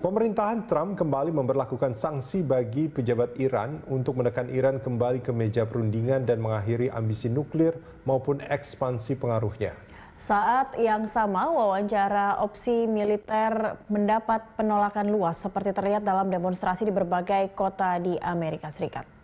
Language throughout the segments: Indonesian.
Pemerintahan Trump kembali memperlakukan sanksi bagi pejabat Iran untuk menekan Iran kembali ke meja perundingan dan mengakhiri ambisi nuklir maupun ekspansi pengaruhnya. Saat yang sama, wawancara opsi militer mendapat penolakan luas seperti terlihat dalam demonstrasi di berbagai kota di Amerika Serikat.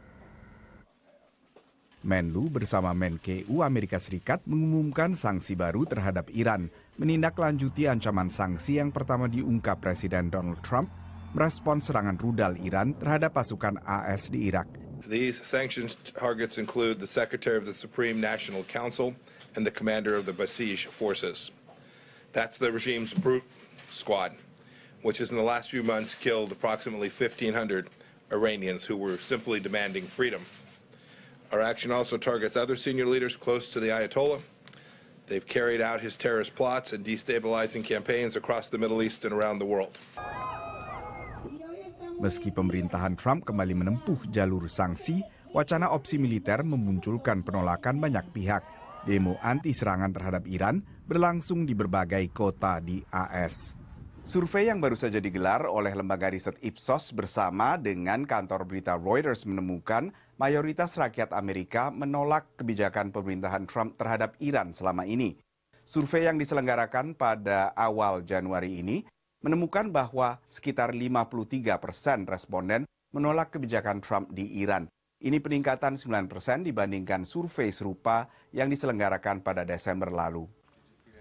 Menlu bersama Menkeu Amerika Serikat mengumumkan sanksi baru terhadap Iran, menindaklanjuti ancaman sanksi yang pertama diungkap Presiden Donald Trump merespon serangan rudal Iran terhadap pasukan AS di Irak. These sanctions targets include the Secretary of the Supreme National Council and the Commander of the Basij Forces. That's the regime's brute squad, which has in the last few months killed approximately 1,500 Iranians who were simply demanding freedom. Our action also targets other senior leaders close to the Ayatollah. They've carried out his terrorist plots and destabilizing campaigns across the Middle East and around the world. Meski pemerintahan Trump kembali menempuh jalur sanksi, wacana opsi militer memunculkan penolakan banyak pihak. Demo anti serangan terhadap Iran berlangsung di berbagai kota di AS. Survei yang baru saja digelar oleh lembaga riset Ipsos bersama dengan kantor berita Reuters menemukan mayoritas rakyat Amerika menolak kebijakan pemerintahan Trump terhadap Iran selama ini. Survei yang diselenggarakan pada awal Januari ini menemukan bahwa sekitar 53 persen responden menolak kebijakan Trump di Iran. Ini peningkatan 9 persen dibandingkan survei serupa yang diselenggarakan pada Desember lalu.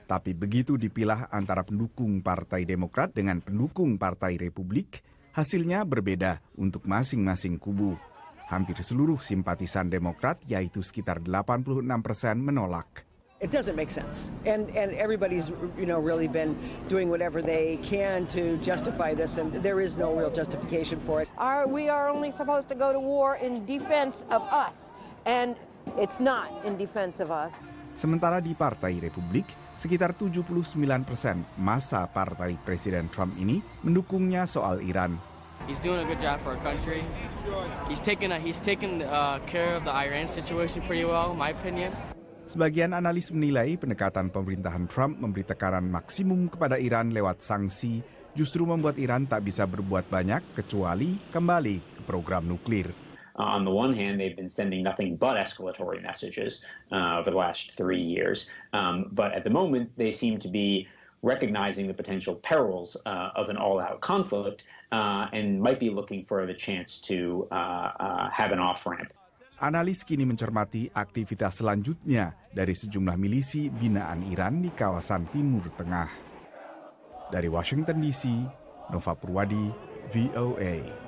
Tapi begitu dipilah antara pendukung Partai Demokrat dengan pendukung Partai Republik, hasilnya berbeda untuk masing-masing kubu. Hampir seluruh simpatisan Demokrat, yaitu sekitar 86 persen, menolak. It doesn't make sense. And and everybody's you know really been doing whatever they can to justify this and there is no real justification for it. Our, we are only supposed to go to war in defense of us and it's not in defense of us. Sementara di Partai Republik, sekitar 79 persen masa Partai Presiden Trump ini mendukungnya soal Iran. He's doing a good job for our country. He's taken he's taken uh, care of the Iran situation pretty well, my opinion. Sebagian analis menilai pendekatan pemerintahan Trump memberi tekanan maksimum kepada Iran lewat sanksi justru membuat Iran tak bisa berbuat banyak kecuali kembali ke program nuklir. Uh, on the one hand, they've been sending nothing but escalatory messages uh, over the last three years. Um, but at the moment, they seem to be recognizing the potential perils uh, of an all-out conflict uh, and might be looking for the chance to uh, have an off-ramp. Analis kini mencermati aktivitas selanjutnya dari sejumlah milisi binaan Iran di kawasan Timur Tengah. Dari Washington DC, Nova Purwadi, VOA.